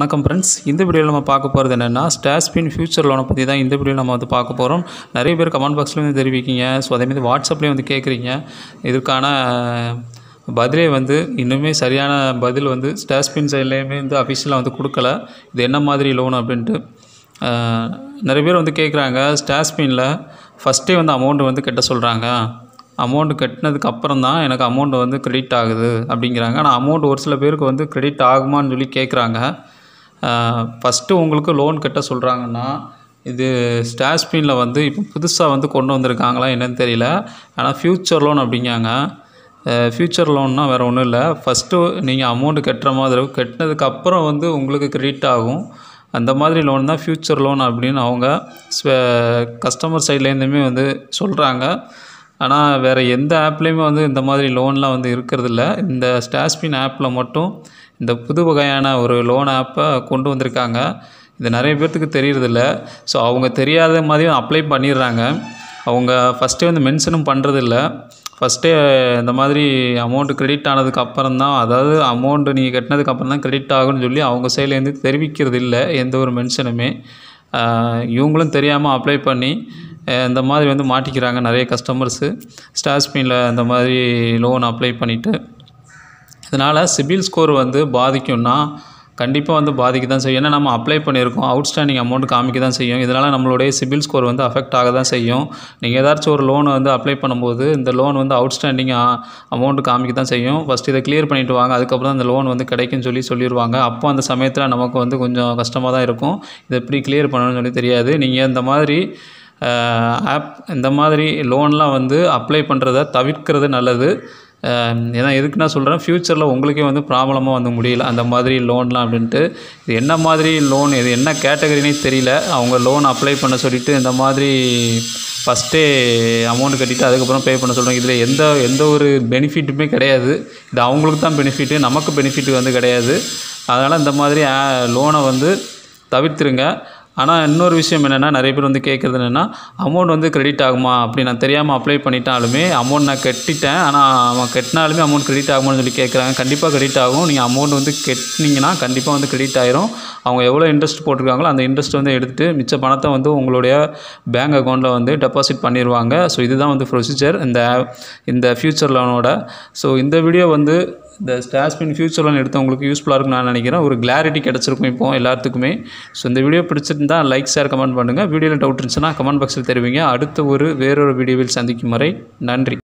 வணக்கம் ஃப்ரெண்ட்ஸ் இந்த வீடியோவில் நம்ம பார்க்க போகிறது என்னென்னா ஸ்டாஸ்பின் ஃபியூச்சர் லோனை பற்றி தான் இந்த வீடியோ நம்ம வந்து பார்க்க போகிறோம் நிறைய பேர் கமெண்ட் பாக்ஸ்லேயும் வந்து தெரிவிக்கிங்க ஸோ அதேமாதிரி வாட்ஸ்அப்லேயும் வந்து கேட்குறீங்க இதுக்கான பதிலே வந்து இன்னுமே சரியான பதில் வந்து ஸ்டாஸ்பின் சைட்லேயுமே வந்து அஃபிஷியலாக வந்து கொடுக்கல இது என்ன மாதிரி லோன் அப்படின்ட்டு நிறைய பேர் வந்து கேட்குறாங்க ஸ்டாஸ்பினில் ஃபஸ்ட்டே வந்து அமௌண்ட் வந்து கட்ட சொல்கிறாங்க அமௌண்ட் கட்டினதுக்கு அப்புறம் தான் எனக்கு அமௌண்ட் வந்து கிரெடிட் ஆகுது அப்படிங்கிறாங்க ஆனால் அமௌண்ட் ஒரு சில பேருக்கு வந்து கிரெடிட் ஆகுமான்னு சொல்லி கேட்குறாங்க ஃபஸ்ட்டு உங்களுக்கு லோன் கட்ட சொல்கிறாங்கன்னா இது ஸ்டாஷ்பீனில் வந்து இப்போ புதுசாக வந்து கொண்டு வந்திருக்காங்களா என்னன்னு தெரியல ஆனால் ஃப்யூச்சர் லோன் அப்படிங்காங்க ஃப்யூச்சர் லோன்னா வேறு ஒன்றும் இல்லை ஃபஸ்ட்டு நீங்கள் அமௌண்ட்டு கட்டுற மாதிரி கட்டினதுக்கப்புறம் வந்து உங்களுக்கு கிரெடிட் ஆகும் அந்த மாதிரி லோன் தான் ஃப்யூச்சர் லோன் அப்படின்னு அவங்க கஸ்டமர் சைட்லேருந்துமே வந்து சொல்கிறாங்க ஆனால் வேறு எந்த ஆப்லேயுமே வந்து இந்த மாதிரி லோன்லாம் வந்து இருக்கிறதில்ல இந்த ஸ்டாஷ்பின் ஆப்பில் மட்டும் இந்த புது வகையான ஒரு லோன் ஆப்பை கொண்டு வந்திருக்காங்க இது நிறைய பேர்த்துக்கு தெரியறதில்ல ஸோ அவங்க தெரியாத மாதிரியும் அப்ளை பண்ணிடுறாங்க அவங்க ஃபஸ்ட்டே வந்து மென்ஷனும் பண்ணுறதில்ல ஃபஸ்ட்டே இந்த மாதிரி அமௌண்ட்டு கிரெடிட் ஆனதுக்கு அப்புறம் தான் அதாவது அமௌண்ட்டு நீங்கள் கட்டினதுக்கு அப்புறம் தான் கிரெடிட் ஆகும்னு சொல்லி அவங்க சைட்லேருந்து தெரிவிக்கிறது இல்லை எந்த ஒரு மென்ஷனுமே இவங்களும் தெரியாமல் அப்ளை பண்ணி இந்த மாதிரி வந்து மாட்டிக்கிறாங்க நிறைய கஸ்டமர்ஸு ஸ்டாஸ்பினில் இந்த மாதிரி லோன் அப்ளை பண்ணிவிட்டு இதனால் சிபில் ஸ்கோர் வந்து பாதிக்கும்னா கண்டிப்பாக வந்து பாதிக்க தான் செய்யும் ஏன்னா நம்ம அப்ளை பண்ணியிருக்கோம் அவுட்ஸ்டாண்டிங் அமௌண்ட் காமிக்க தான் செய்யும் இதனால் நம்மளுடைய சிபில் ஸ்கோர் வந்து அஃபெக்ட் ஆக தான் செய்யும் நீங்கள் ஏதாச்சும் ஒரு லோன் வந்து அப்ளை பண்ணும்போது இந்த லோன் வந்து அவுட்ஸ்டாண்டிங் அமௌண்ட் காமிக்க தான் செய்யும் ஃபஸ்ட் இதை கிளியர் பண்ணிவிட்டு வாங்க அதுக்கப்புறம் அந்த லோன் வந்து கிடைக்குன்னு சொல்லி சொல்லிடுவாங்க அப்போ அந்த சமயத்தில் நமக்கு வந்து கொஞ்சம் கஷ்டமாக தான் இருக்கும் இதை எப்படி கிளியர் பண்ணணும்னு சொல்லி தெரியாது நீங்கள் இந்த மாதிரி ஆப் இந்த மாதிரி லோன்லாம் வந்து அப்ளை பண்ணுறத தவிர்க்கிறது நல்லது ஏன்னா எதுக்கு நான் சொல்கிறேன் ஃப்யூச்சரில் உங்களுக்கே வந்து ப்ராப்ளமாக வந்து முடியல அந்த மாதிரி லோன்லாம் அப்படின்ட்டு இது என்ன மாதிரி லோன் இது என்ன கேட்டகரினே தெரியல அவங்க லோன் அப்ளை பண்ண சொல்லிவிட்டு இந்த மாதிரி ஃபஸ்ட்டே அமௌண்ட் கட்டிவிட்டு அதுக்கப்புறம் பே பண்ண சொல்கிறாங்க இதில் எந்த எந்த ஒரு பெனிஃபிட்டுமே கிடையாது இது அவங்களுக்கு தான் பெனிஃபிட்டு நமக்கு பெனிஃபிட் வந்து கிடையாது அதனால் இந்த மாதிரி லோனை வந்து தவிர்த்துருங்க ஆனால் இன்னொரு விஷயம் என்னென்னா நிறைய பேர் வந்து கேட்குறது என்னென்னா அமௌண்ட் வந்து கிரெடிட் ஆகுமா அப்படி நான் தெரியாமல் அப்ளை பண்ணிட்டாலுமே அமௌண்ட் நான் கட்டிட்டேன் ஆனால் அவன் கட்டினாலுமே அமௌண்ட் கிரெடிட் ஆகுமான்னு சொல்லி கேட்குறாங்க கண்டிப்பாக கிரெடிட் ஆகும் நீங்கள் அமௌண்ட் வந்து கட்டினீங்கன்னா கண்டிப்பாக வந்து கிரெடிட் ஆயிரும் அவங்க எவ்வளோ இன்ட்ரெஸ்ட் போட்டிருக்காங்களோ அந்த இன்ட்ரெஸ்ட் வந்து எடுத்துகிட்டு மிச்ச பணத்தை வந்து உங்களுடைய பேங்க் அக்கௌண்ட்டில் வந்து டெபாசிட் பண்ணிடுவாங்க ஸோ இதுதான் வந்து ப்ரொசீஜர் இந்த இந்த ஃப்யூச்சர் லோனோட ஸோ இந்த வீடியோ வந்து இந்த ஸ்டாஸ்பின் ஃபியூச்சரில் எடுத்தவங்களுக்கு யூஸ்ஃபுல்லாக இருக்கும் நான் நினைக்கிறேன் ஒரு கிளாரிட்டி கிடச்சிருக்கும் இப்போ எல்லாத்துக்குமே ஸோ இந்த வீடியோ பிடிச்சிருந்தால் லைக் ஷேர் கமெண்ட் பண்ணுங்கள் வீடியோவில் டவுட் இருந்துச்சுன்னா கமெண்ட் பாக்ஸில் தெரிவிங்க அடுத்த ஒரு வேறொரு வீடியோவில் சந்திக்கும் வரை நன்றி